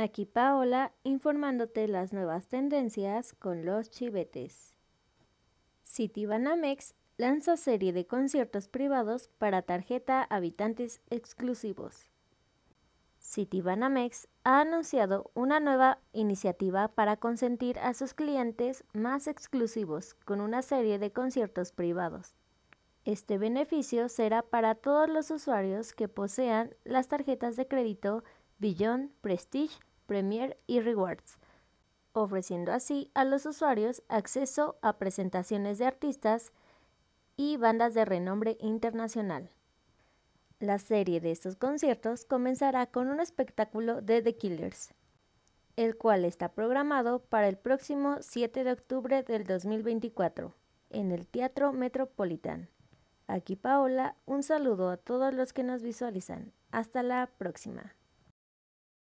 Aquí Paola informándote las nuevas tendencias con los chivetes. Citibanamex lanza serie de conciertos privados para tarjeta habitantes exclusivos. Citibanamex ha anunciado una nueva iniciativa para consentir a sus clientes más exclusivos con una serie de conciertos privados. Este beneficio será para todos los usuarios que posean las tarjetas de crédito Billion Prestige Premier y Rewards, ofreciendo así a los usuarios acceso a presentaciones de artistas y bandas de renombre internacional. La serie de estos conciertos comenzará con un espectáculo de The Killers, el cual está programado para el próximo 7 de octubre del 2024 en el Teatro Metropolitan. Aquí Paola, un saludo a todos los que nos visualizan. Hasta la próxima.